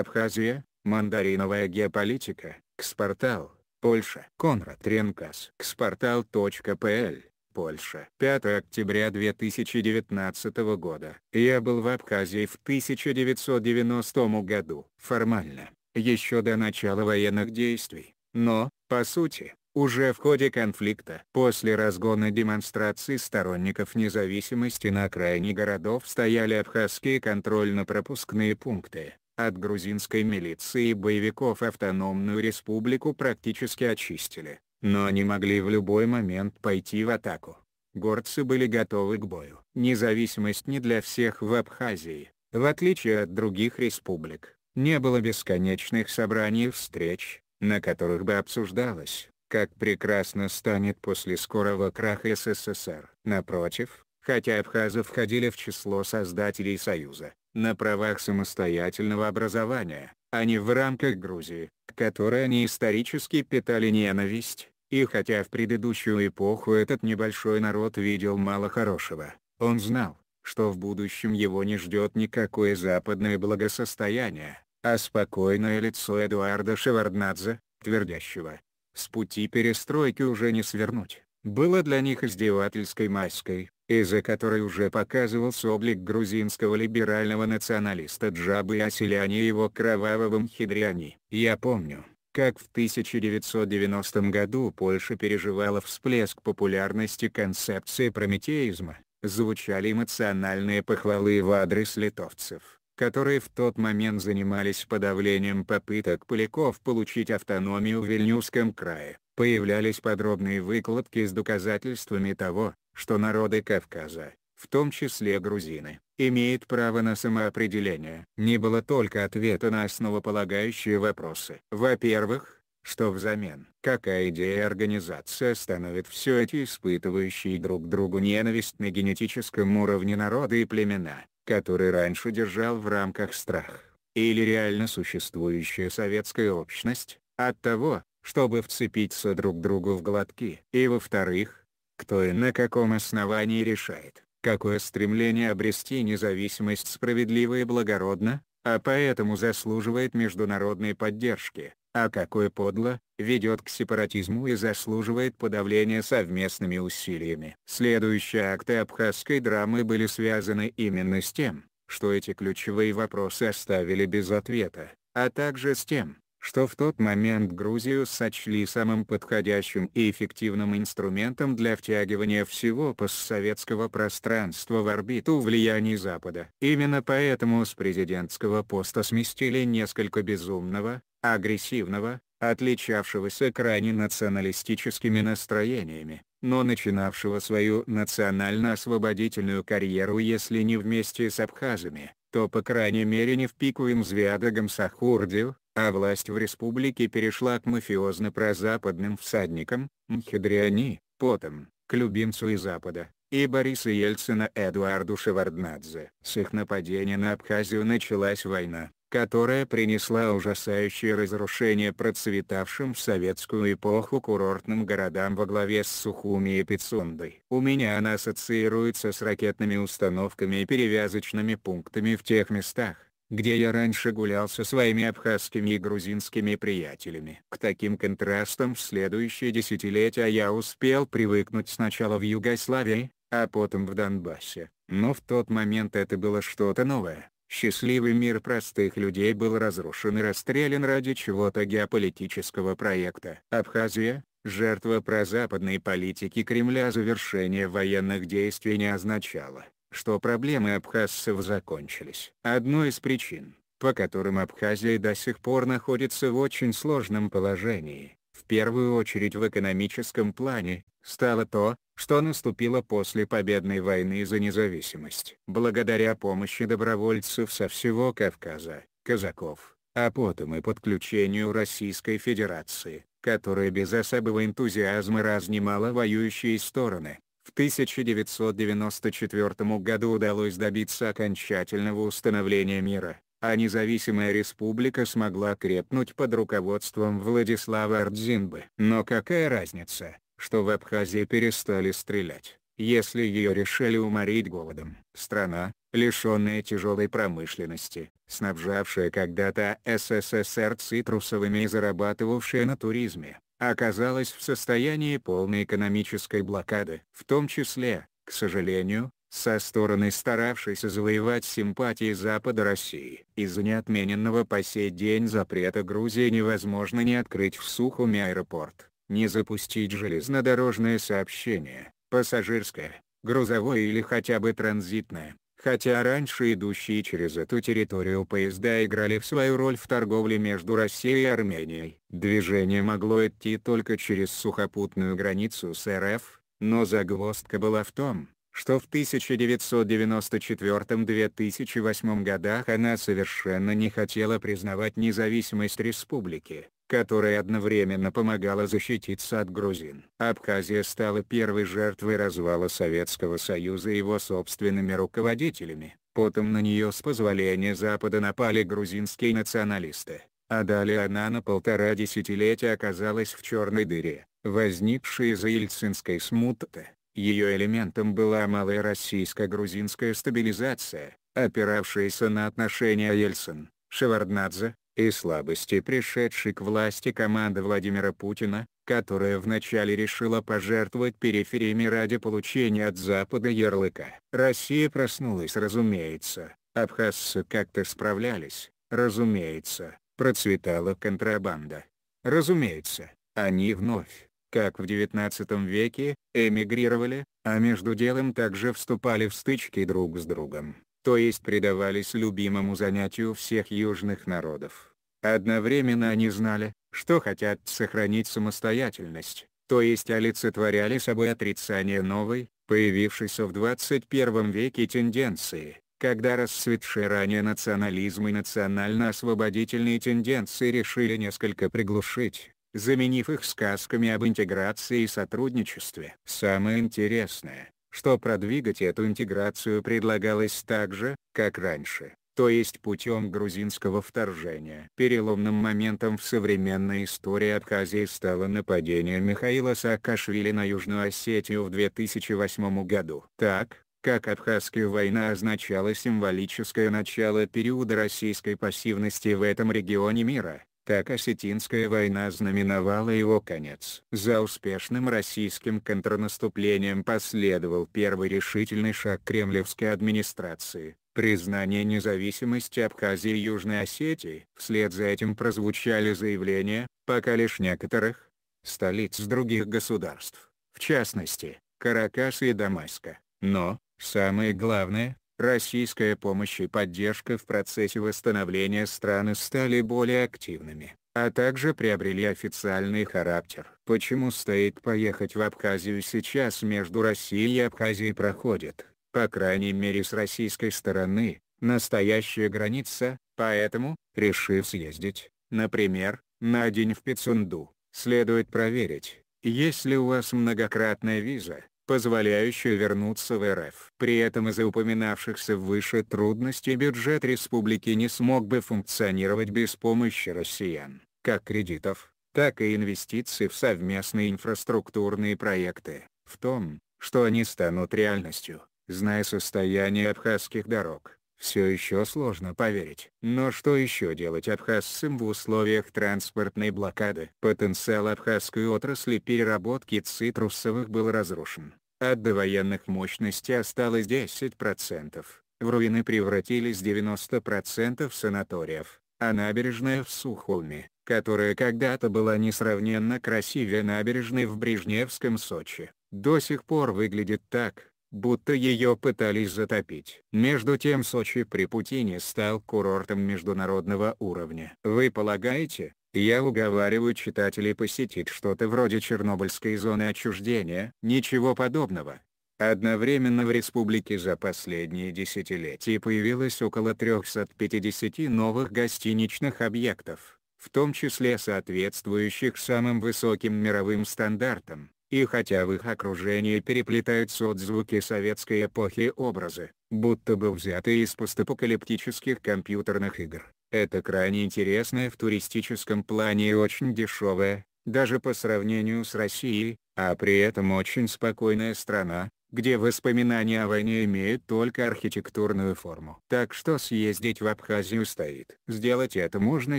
Абхазия, мандариновая геополитика, Кспортал, Польша. Конрад Ренкас. Кспортал.пл, Польша. 5 октября 2019 года. Я был в Абхазии в 1990 году. Формально, еще до начала военных действий. Но, по сути, уже в ходе конфликта. После разгона демонстрации сторонников независимости на окраине городов стояли абхазские контрольно-пропускные пункты. От грузинской милиции и боевиков автономную республику практически очистили, но они могли в любой момент пойти в атаку. Горцы были готовы к бою. Независимость не для всех в Абхазии, в отличие от других республик, не было бесконечных собраний и встреч, на которых бы обсуждалось, как прекрасно станет после скорого краха СССР. Напротив, хотя абхазы входили в число создателей Союза, на правах самостоятельного образования, а не в рамках Грузии, к которой они исторически питали ненависть, и хотя в предыдущую эпоху этот небольшой народ видел мало хорошего, он знал, что в будущем его не ждет никакое западное благосостояние, а спокойное лицо Эдуарда Шеварднадзе, твердящего, с пути перестройки уже не свернуть, было для них издевательской маской, из-за которой уже показывался облик грузинского либерального националиста Джабы Аселяни и его кровавого Хидриани. Я помню, как в 1990 году Польша переживала всплеск популярности концепции прометеизма, звучали эмоциональные похвалы в адрес литовцев которые в тот момент занимались подавлением попыток поляков получить автономию в Вильнюсском крае, появлялись подробные выкладки с доказательствами того, что народы Кавказа, в том числе грузины, имеют право на самоопределение. Не было только ответа на основополагающие вопросы. Во-первых, что взамен? Какая идея организации остановит все эти испытывающие друг другу ненависть на генетическом уровне народа и племена? который раньше держал в рамках страх, или реально существующая советская общность, от того, чтобы вцепиться друг другу в глотки. И во-вторых, кто и на каком основании решает, какое стремление обрести независимость справедливо и благородно, а поэтому заслуживает международной поддержки а какое подло, ведет к сепаратизму и заслуживает подавления совместными усилиями. Следующие акты абхазской драмы были связаны именно с тем, что эти ключевые вопросы оставили без ответа, а также с тем, что в тот момент Грузию сочли самым подходящим и эффективным инструментом для втягивания всего постсоветского пространства в орбиту влияний Запада. Именно поэтому с президентского поста сместили несколько безумного, агрессивного, отличавшегося крайне националистическими настроениями, но начинавшего свою национально-освободительную карьеру если не вместе с абхазами, то по крайней мере не в пику им звядагам Сахурдию, а власть в республике перешла к мафиозно-прозападным всадникам, Мхедриани, потом, к любимцу и Запада, и Бориса Ельцина Эдуарду Шеварднадзе. С их нападения на Абхазию началась война, которая принесла ужасающее разрушение процветавшим в советскую эпоху курортным городам во главе с Сухуми и Пицундой. У меня она ассоциируется с ракетными установками и перевязочными пунктами в тех местах, где я раньше гулял со своими абхазскими и грузинскими приятелями. К таким контрастам в следующие десятилетия я успел привыкнуть сначала в Югославии, а потом в Донбассе. Но в тот момент это было что-то новое. Счастливый мир простых людей был разрушен и расстрелян ради чего-то геополитического проекта. Абхазия, жертва прозападной политики Кремля а завершение военных действий не означало, что проблемы абхазцев закончились. Одной из причин, по которым Абхазия до сих пор находится в очень сложном положении, в первую очередь в экономическом плане, стало то, что наступило после победной войны за независимость. Благодаря помощи добровольцев со всего Кавказа, казаков, а потом и подключению Российской Федерации, которая без особого энтузиазма разнимала воюющие стороны, в 1994 году удалось добиться окончательного установления мира, а независимая республика смогла крепнуть под руководством Владислава Ардзинбы. Но какая разница, что в Абхазии перестали стрелять, если ее решили уморить голодом. Страна, лишенная тяжелой промышленности, снабжавшая когда-то СССР цитрусовыми и зарабатывавшая на туризме, оказалась в состоянии полной экономической блокады. В том числе, к сожалению, со стороны старавшейся завоевать симпатии Запада России. Из-за неотмененного по сей день запрета Грузии невозможно не открыть в Сухуми аэропорт, не запустить железнодорожное сообщение, пассажирское, грузовое или хотя бы транзитное, хотя раньше идущие через эту территорию поезда играли в свою роль в торговле между Россией и Арменией. Движение могло идти только через сухопутную границу с РФ, но загвоздка была в том, что в 1994-2008 годах она совершенно не хотела признавать независимость республики, которая одновременно помогала защититься от грузин. Абхазия стала первой жертвой развала Советского Союза его собственными руководителями. Потом на нее с позволения Запада напали грузинские националисты, а далее она на полтора десятилетия оказалась в черной дыре, возникшей из-за Ельцинской смуты. Ее элементом была малая российско-грузинская стабилизация, опиравшаяся на отношения Ельцин, Шеварднадзе, и слабости пришедшей к власти команды Владимира Путина, которая вначале решила пожертвовать перифериями ради получения от Запада ярлыка. Россия проснулась разумеется, абхазцы как-то справлялись, разумеется, процветала контрабанда. Разумеется, они вновь, как в XIX веке, эмигрировали, а между делом также вступали в стычки друг с другом, то есть предавались любимому занятию всех южных народов. Одновременно они знали, что хотят сохранить самостоятельность, то есть олицетворяли собой отрицание новой, появившейся в 21 веке тенденции, когда расцветшие ранее национализм и национально-освободительные тенденции решили несколько приглушить, заменив их сказками об интеграции и сотрудничестве. Самое интересное, что продвигать эту интеграцию предлагалось так же, как раньше, то есть путем грузинского вторжения. Переломным моментом в современной истории Абхазии стало нападение Михаила Саакашвили на Южную Осетию в 2008 году. Так, как Абхазская война означала символическое начало периода российской пассивности в этом регионе мира, как Осетинская война знаменовала его конец. За успешным российским контрнаступлением последовал первый решительный шаг кремлевской администрации – признание независимости Абхазии и Южной Осетии. Вслед за этим прозвучали заявления, пока лишь некоторых, столиц других государств, в частности, Каракаса и Дамаска. Но, самое главное, российская помощь и поддержка в процессе восстановления страны стали более активными, а также приобрели официальный характер. Почему стоит поехать в Абхазию сейчас между Россией и Абхазией проходит, по крайней мере с российской стороны, настоящая граница, поэтому, решив съездить, например, на день в Пицунду, следует проверить, есть ли у вас многократная виза, позволяющую вернуться в РФ. При этом из-за упоминавшихся выше трудностей бюджет республики не смог бы функционировать без помощи россиян, как кредитов, так и инвестиций в совместные инфраструктурные проекты. В том, что они станут реальностью, зная состояние абхазских дорог, все еще сложно поверить. Но что еще делать абхазцам в условиях транспортной блокады? Потенциал абхазской отрасли переработки цитрусовых был разрушен. От довоенных мощностей осталось 10%. В руины превратились 90% санаториев, а набережная в Сухуме, которая когда-то была несравненно красивее набережной в Брежневском Сочи, до сих пор выглядит так, будто ее пытались затопить. Между тем Сочи при Путине стал курортом международного уровня. Вы полагаете, я уговариваю читателей посетить что-то вроде Чернобыльской зоны отчуждения. Ничего подобного. Одновременно в республике за последние десятилетия появилось около 350 новых гостиничных объектов, в том числе соответствующих самым высоким мировым стандартам. И хотя в их окружении переплетаются отзвуки советской эпохи и образы, будто бы взятые из постапокалиптических компьютерных игр, это крайне интересное в туристическом плане и очень дешевое, даже по сравнению с Россией, а при этом очень спокойная страна, где воспоминания о войне имеют только архитектурную форму. Так что съездить в Абхазию стоит. Сделать это можно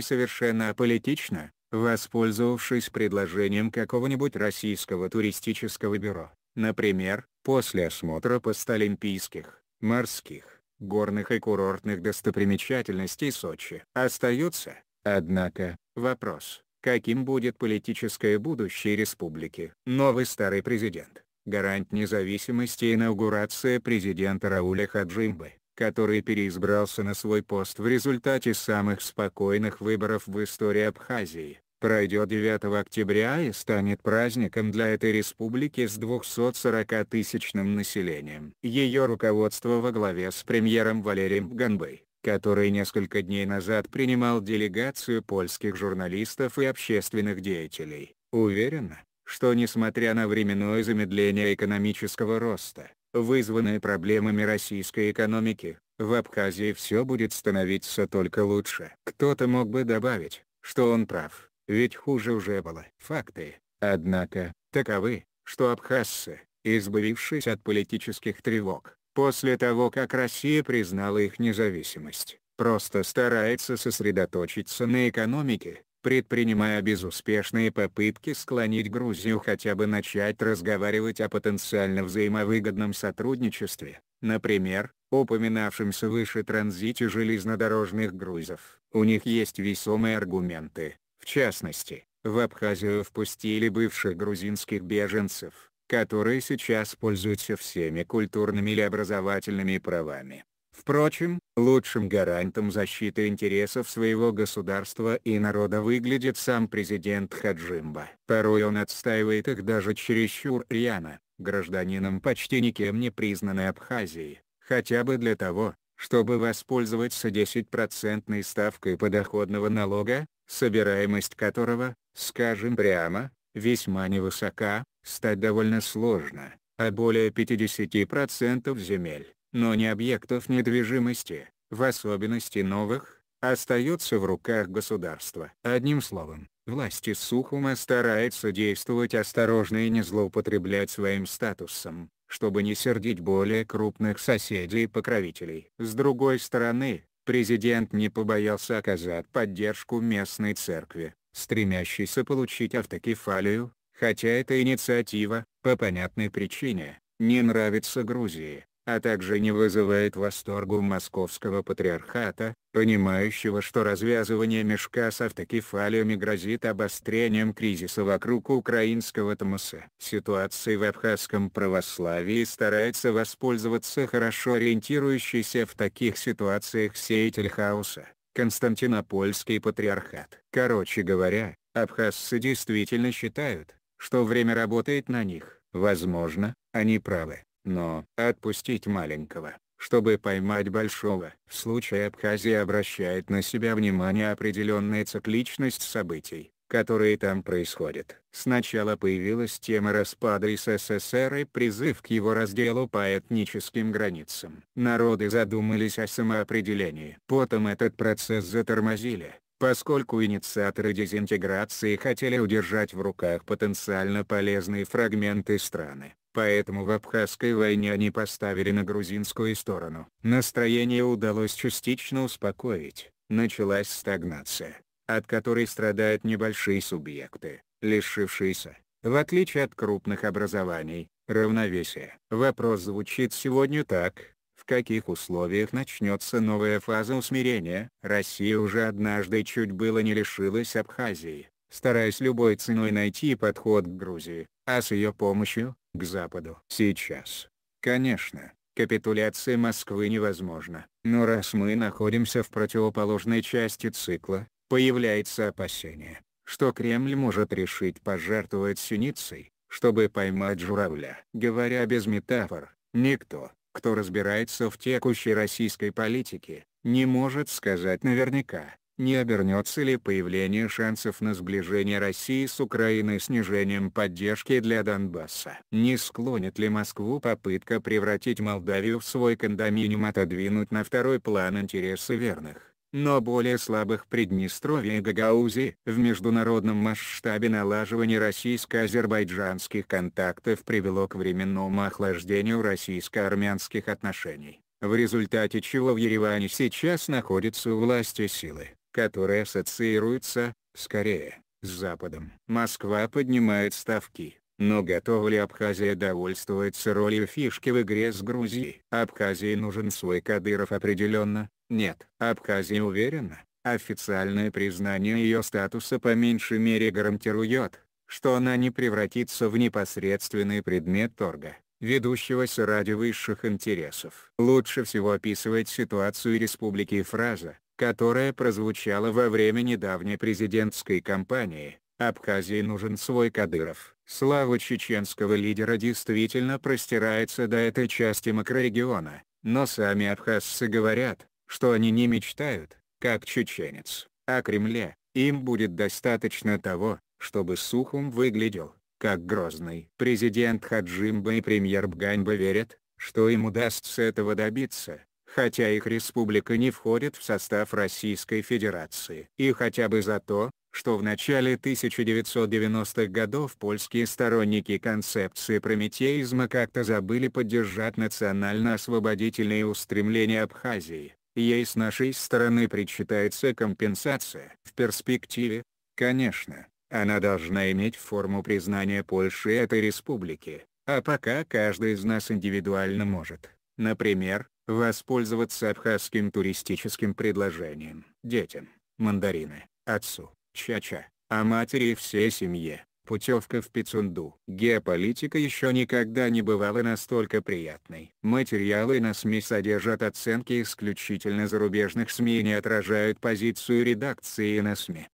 совершенно аполитично, воспользовавшись предложением какого-нибудь российского туристического бюро, например, после осмотра постолимпийских, морских, горных и курортных достопримечательностей Сочи. Остается, однако, вопрос, каким будет политическое будущее республики. Новый старый президент, гарант независимости и инаугурация президента Рауля Хаджимбы, который переизбрался на свой пост в результате самых спокойных выборов в истории Абхазии, пройдет 9 октября и станет праздником для этой республики с 240-тысячным населением. Ее руководство во главе с премьером Валерием Ганбой который несколько дней назад принимал делегацию польских журналистов и общественных деятелей, уверена, что несмотря на временное замедление экономического роста, вызванные проблемами российской экономики, в Абхазии все будет становиться только лучше. Кто-то мог бы добавить, что он прав, ведь хуже уже было. Факты, однако, таковы, что абхазцы, избавившись от политических тревог, после того как Россия признала их независимость, просто старается сосредоточиться на экономике, предпринимая безуспешные попытки склонить Грузию хотя бы начать разговаривать о потенциально взаимовыгодном сотрудничестве, например, упоминавшемся выше транзите железнодорожных грузов. У них есть весомые аргументы, в частности, в Абхазию впустили бывших грузинских беженцев, которые сейчас пользуются всеми культурными или образовательными правами. Впрочем, Лучшим гарантом защиты интересов своего государства и народа выглядит сам президент Хаджимба. Порой он отстаивает их даже чересчур рьяно, гражданином почти никем не признанной Абхазии, хотя бы для того, чтобы воспользоваться 10% ставкой подоходного налога, собираемость которого, скажем прямо, весьма невысока, стать довольно сложно, а более 50% земель но не объектов недвижимости, в особенности новых, остается в руках государства. Одним словом, власти Сухума стараются действовать осторожно и не злоупотреблять своим статусом, чтобы не сердить более крупных соседей и покровителей. С другой стороны, президент не побоялся оказать поддержку местной церкви, стремящейся получить автокефалию, хотя эта инициатива, по понятной причине, не нравится Грузии а также не вызывает восторгу московского патриархата, понимающего что развязывание мешка с автокефалиями грозит обострением кризиса вокруг украинского Томаса. Ситуацией в абхазском православии старается воспользоваться хорошо ориентирующийся в таких ситуациях сеятель хаоса, Константинопольский патриархат. Короче говоря, абхазцы действительно считают, что время работает на них. Возможно, они правы. Но отпустить маленького, чтобы поймать большого. В случае Абхазии обращает на себя внимание определенная цикличность событий, которые там происходят. Сначала появилась тема распада СССР и призыв к его разделу по этническим границам. Народы задумались о самоопределении. Потом этот процесс затормозили, поскольку инициаторы дезинтеграции хотели удержать в руках потенциально полезные фрагменты страны поэтому в Абхазской войне они поставили на грузинскую сторону. Настроение удалось частично успокоить, началась стагнация, от которой страдают небольшие субъекты, лишившиеся, в отличие от крупных образований, равновесия. Вопрос звучит сегодня так, в каких условиях начнется новая фаза усмирения? Россия уже однажды чуть было не лишилась Абхазии, стараясь любой ценой найти подход к Грузии, а с ее помощью — к Западу. Сейчас. Конечно, капитуляция Москвы невозможна, но раз мы находимся в противоположной части цикла, появляется опасение, что Кремль может решить пожертвовать синицей, чтобы поймать журавля. Говоря без метафор, никто, кто разбирается в текущей российской политике, не может сказать наверняка, не обернется ли появление шансов на сближение России с Украиной снижением поддержки для Донбасса. Не склонит ли Москву попытка превратить Молдавию в свой кондоминиум отодвинуть на второй план интересы верных? но более слабых Приднестровья и Гагаузии. В международном масштабе налаживание российско-азербайджанских контактов привело к временному охлаждению российско-армянских отношений, в результате чего в Ереване сейчас находятся у власти силы которые ассоциируются, скорее, с Западом. Москва поднимает ставки, но готова ли Абхазия довольствоваться ролью фишки в игре с Грузией? Абхазии нужен свой Кадыров определенно, нет. Абхазия уверена, официальное признание ее статуса по меньшей мере гарантирует, что она не превратится в непосредственный предмет торга, ведущегося ради высших интересов. Лучше всего описывает ситуацию республики фраза которая прозвучала во время недавней президентской кампании, Абхазии нужен свой Кадыров. Слава чеченского лидера действительно простирается до этой части макрорегиона, но сами абхазцы говорят, что они не мечтают, как чеченец, о а Кремле, им будет достаточно того, чтобы Сухум выглядел, как Грозный. Президент Хаджимба и премьер Бганьба верят, что им удастся этого добиться, хотя их республика не входит в состав Российской Федерации. И хотя бы за то, что в начале 1990-х годов польские сторонники концепции прометеизма как-то забыли поддержать национально-освободительные устремления Абхазии. Ей с нашей стороны причитается компенсация. В перспективе, конечно, она должна иметь форму признания Польши этой республики, а пока каждый из нас индивидуально может, например, Воспользоваться абхазским туристическим предложением. Детям, мандарины, отцу, чача, а матери и всей семье. Путевка в Пицунду. Геополитика еще никогда не бывала настолько приятной. Материалы на СМИ содержат оценки исключительно зарубежных СМИ и не отражают позицию редакции на СМИ.